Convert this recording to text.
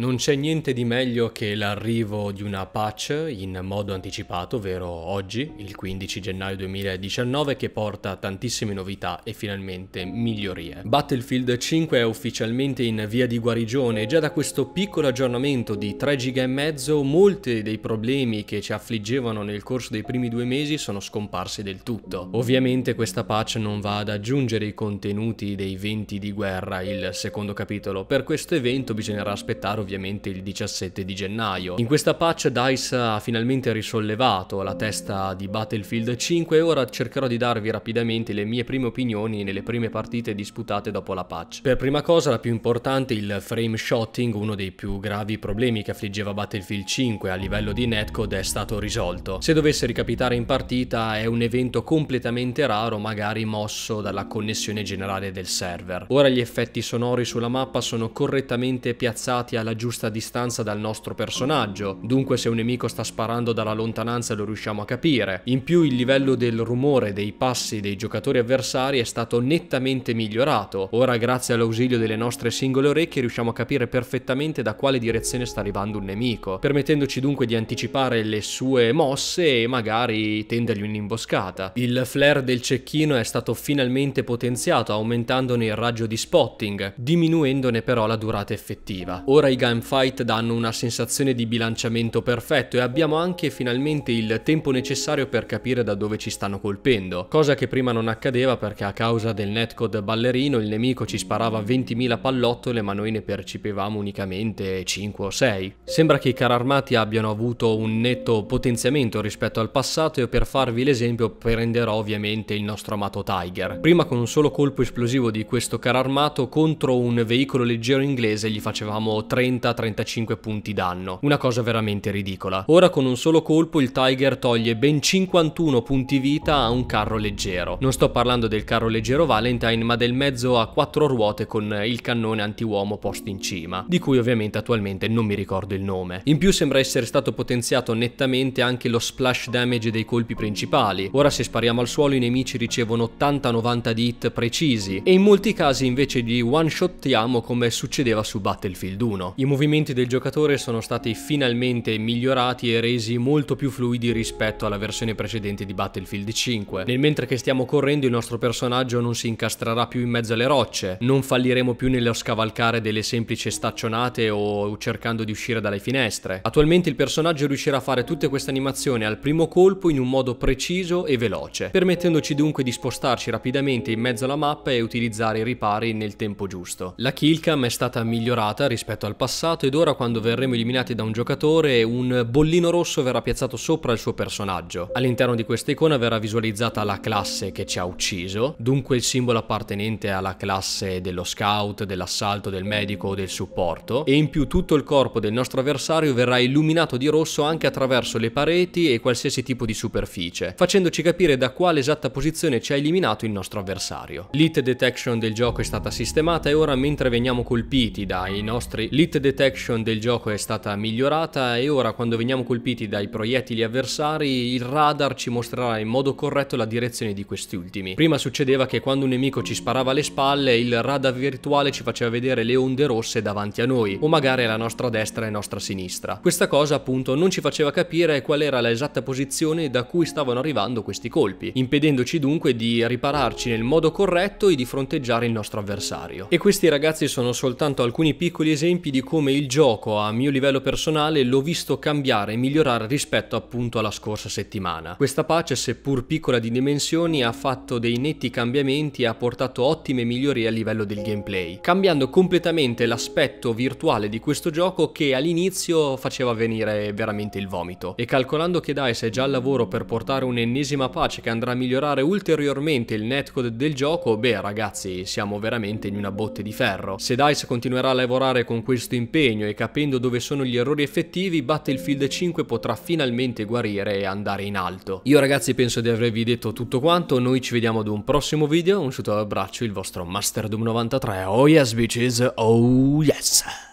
Non c'è niente di meglio che l'arrivo di una patch in modo anticipato, ovvero oggi, il 15 gennaio 2019, che porta tantissime novità e finalmente migliorie. Battlefield 5 è ufficialmente in via di guarigione e già da questo piccolo aggiornamento di 3 giga e mezzo molti dei problemi che ci affliggevano nel corso dei primi due mesi sono scomparsi del tutto. Ovviamente questa patch non va ad aggiungere i contenuti dei venti di guerra, il secondo capitolo. Per questo evento bisognerà aspettare ovviamente il 17 di gennaio. In questa patch DICE ha finalmente risollevato la testa di Battlefield 5 e ora cercherò di darvi rapidamente le mie prime opinioni nelle prime partite disputate dopo la patch. Per prima cosa la più importante il frame shotting, uno dei più gravi problemi che affliggeva Battlefield 5 a livello di netcode è stato risolto. Se dovesse ricapitare in partita è un evento completamente raro magari mosso dalla connessione generale del server. Ora gli effetti sonori sulla mappa sono correttamente piazzati alla alla giusta distanza dal nostro personaggio, dunque se un nemico sta sparando dalla lontananza lo riusciamo a capire. In più il livello del rumore dei passi dei giocatori avversari è stato nettamente migliorato, ora grazie all'ausilio delle nostre singole orecchie riusciamo a capire perfettamente da quale direzione sta arrivando un nemico, permettendoci dunque di anticipare le sue mosse e magari tendergli un'imboscata. Il flare del cecchino è stato finalmente potenziato aumentandone il raggio di spotting, diminuendone però la durata effettiva. Ora i gunfight danno una sensazione di bilanciamento perfetto e abbiamo anche finalmente il tempo necessario per capire da dove ci stanno colpendo, cosa che prima non accadeva perché a causa del netcode ballerino il nemico ci sparava 20.000 pallottole ma noi ne percepivamo unicamente 5 o 6. Sembra che i car armati abbiano avuto un netto potenziamento rispetto al passato e per farvi l'esempio prenderò ovviamente il nostro amato Tiger. Prima con un solo colpo esplosivo di questo car armato contro un veicolo leggero inglese gli facevamo 30 30-35 punti danno, una cosa veramente ridicola. Ora con un solo colpo il Tiger toglie ben 51 punti vita a un carro leggero. Non sto parlando del carro leggero Valentine ma del mezzo a quattro ruote con il cannone anti-uomo posto in cima, di cui ovviamente attualmente non mi ricordo il nome. In più sembra essere stato potenziato nettamente anche lo splash damage dei colpi principali. Ora se spariamo al suolo i nemici ricevono 80-90 di hit precisi e in molti casi invece li one-shottiamo come succedeva su Battlefield 1. I movimenti del giocatore sono stati finalmente migliorati e resi molto più fluidi rispetto alla versione precedente di Battlefield 5. Nel mentre che stiamo correndo il nostro personaggio non si incastrerà più in mezzo alle rocce, non falliremo più nello scavalcare delle semplici staccionate o cercando di uscire dalle finestre. Attualmente il personaggio riuscirà a fare tutte queste animazioni al primo colpo in un modo preciso e veloce, permettendoci dunque di spostarci rapidamente in mezzo alla mappa e utilizzare i ripari nel tempo giusto. La killcam è stata migliorata rispetto al passato passato ed ora quando verremo eliminati da un giocatore un bollino rosso verrà piazzato sopra il suo personaggio. All'interno di questa icona verrà visualizzata la classe che ci ha ucciso, dunque il simbolo appartenente alla classe dello scout, dell'assalto, del medico o del supporto e in più tutto il corpo del nostro avversario verrà illuminato di rosso anche attraverso le pareti e qualsiasi tipo di superficie, facendoci capire da quale esatta posizione ci ha eliminato il nostro avversario. L'hit detection del gioco è stata sistemata e ora mentre veniamo colpiti dai nostri lit detection del gioco è stata migliorata e ora quando veniamo colpiti dai proiettili avversari il radar ci mostrerà in modo corretto la direzione di questi ultimi. Prima succedeva che quando un nemico ci sparava alle spalle il radar virtuale ci faceva vedere le onde rosse davanti a noi o magari alla nostra destra e nostra sinistra. Questa cosa appunto non ci faceva capire qual era l'esatta posizione da cui stavano arrivando questi colpi, impedendoci dunque di ripararci nel modo corretto e di fronteggiare il nostro avversario. E questi ragazzi sono soltanto alcuni piccoli esempi di come il gioco a mio livello personale l'ho visto cambiare e migliorare rispetto appunto alla scorsa settimana. Questa pace, seppur piccola di dimensioni, ha fatto dei netti cambiamenti e ha portato ottime migliorie a livello del gameplay, cambiando completamente l'aspetto virtuale di questo gioco che all'inizio faceva venire veramente il vomito. E calcolando che DICE è già al lavoro per portare un'ennesima pace che andrà a migliorare ulteriormente il netcode del gioco, beh ragazzi siamo veramente in una botte di ferro. Se DICE continuerà a lavorare con questo questo impegno e capendo dove sono gli errori effettivi, Battlefield 5 potrà finalmente guarire e andare in alto. Io ragazzi penso di avervi detto tutto quanto, noi ci vediamo ad un prossimo video, un saluto abbraccio, il vostro Masterdom93, oh yes bitches, oh yes!